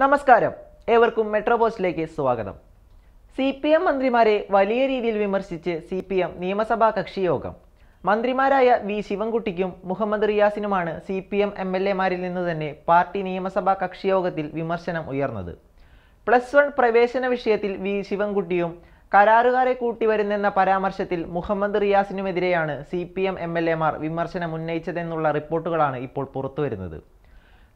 നമസ്കാരം ഏവർക്കും മെട്രോ പോസ്റ്റിലേക്ക് സ്വാഗതം സി പി എം മന്ത്രിമാരെ വലിയ രീതിയിൽ വിമർശിച്ച് സി പി എം നിയമസഭാ കക്ഷിയോഗം മന്ത്രിമാരായ വി ശിവൻകുട്ടിക്കും മുഹമ്മദ് റിയാസിനുമാണ് C P M M L എമാരിൽ നിന്ന് തന്നെ പാർട്ടി നിയമസഭാ കക്ഷിയോഗത്തിൽ വിമർശനം ഉയർന്നത് പ്ലസ് വൺ പ്രവേശന വിഷയത്തിൽ വി ശിവൻകുട്ടിയും കരാറുകാരെ കൂട്ടിവരുന്നെന്ന പരാമർശത്തിൽ മുഹമ്മദ് റിയാസിനുമെതിരെയാണ് C P M M L എമാർ വിമർശനം ഉന്നയിച്ചതെന്നുള്ള റിപ്പോർട്ടുകളാണ് ഇപ്പോൾ പുറത്തുവരുന്നത്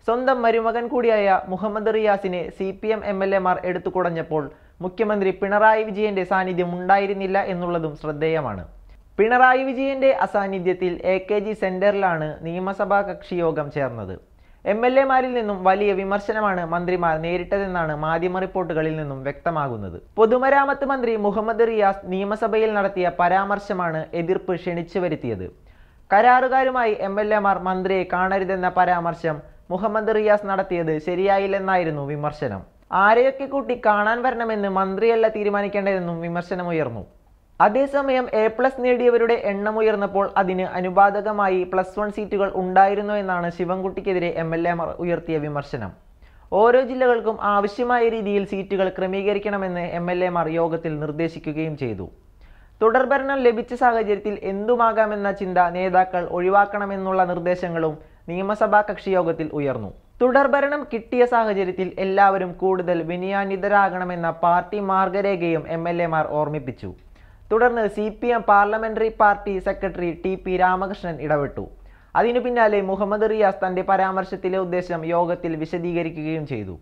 സ്വന്തം മരുമകൻ കൂടിയായ മുഹമ്മദ് റിയാസിനെ C P M M L എടുത്തു കുടഞ്ഞപ്പോൾ മുഖ്യമന്ത്രി പിണറായി വിജയന്റെ സാന്നിധ്യം ഉണ്ടായിരുന്നില്ല എന്നുള്ളതും ശ്രദ്ധേയമാണ് പിണറായി വിജയന്റെ അസാന്നിധ്യത്തിൽ എ കെ ജി സെന്ററിലാണ് നിയമസഭാ കക്ഷി യോഗം ചേർന്നത് എം എൽ എമാരിൽ നിന്നും വലിയ വിമർശനമാണ് മന്ത്രിമാർ നേരിട്ടതെന്നാണ് മാധ്യമ റിപ്പോർട്ടുകളിൽ നിന്നും വ്യക്തമാകുന്നത് പൊതുമരാമത്ത് മന്ത്രി മുഹമ്മദ് റിയാസ് നിയമസഭയിൽ നടത്തിയ പരാമർശമാണ് എതിർപ്പ് ക്ഷണിച്ചു വരുത്തിയത് കരാറുകാരുമായി എം എൽ എമാർ മന്ത്രിയെ കാണരുതെന്ന പരാമർശം മുഹമ്മദ് റിയാസ് നടത്തിയത് ശരിയായില്ലെന്നായിരുന്നു വിമർശനം ആരെയൊക്കെ കൂട്ടി കാണാൻ വരണമെന്ന് മന്ത്രിയല്ല തീരുമാനിക്കേണ്ടതെന്നും വിമർശനമുയർന്നു അതേസമയം എ പ്ലസ് നേടിയവരുടെ എണ്ണം ഉയർന്നപ്പോൾ അതിന് അനുപാതകമായി പ്ലസ് വൺ സീറ്റുകൾ ഉണ്ടായിരുന്നു എന്നാണ് ശിവൻകുട്ടിക്കെതിരെ എം എൽ എ ഉയർത്തിയ വിമർശനം ഓരോ ജില്ലകൾക്കും ആവശ്യമായ രീതിയിൽ സീറ്റുകൾ ക്രമീകരിക്കണമെന്ന് എം എൽ മാർ യോഗത്തിൽ നിർദ്ദേശിക്കുകയും ചെയ്തു തുടർഭരണം ലഭിച്ച സാഹചര്യത്തിൽ എന്തുമാകാമെന്ന ചിന്ത നേതാക്കൾ ഒഴിവാക്കണമെന്നുള്ള നിർദ്ദേശങ്ങളും നിയമസഭാ കക്ഷിയോഗത്തിൽ ഉയർന്നു തുടർഭരണം കിട്ടിയ സാഹചര്യത്തിൽ എല്ലാവരും കൂടുതൽ വിനയാന്വിതരാകണമെന്ന പാർട്ടി മാർഗരേഖയും എം എൽ എമാർ ഓർമ്മിപ്പിച്ചു തുടർന്ന് C P M parliamentary party secretary T P Ramakrishnan ഇടപെട്ടു അതിനു പിന്നാലെ മുഹമ്മദ് റിയാസ് തന്റെ പരാമർശത്തിലെ ഉദ്ദേശം യോഗത്തിൽ വിശദീകരിക്കുകയും ചെയ്തു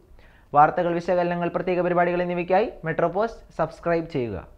വാർത്തകൾ വിശകലനങ്ങൾ പ്രത്യേക പരിപാടികൾ എന്നിവയ്ക്കായി മെട്രോപോസ്റ്റ് സബ്സ്ക്രൈബ് ചെയ്യുക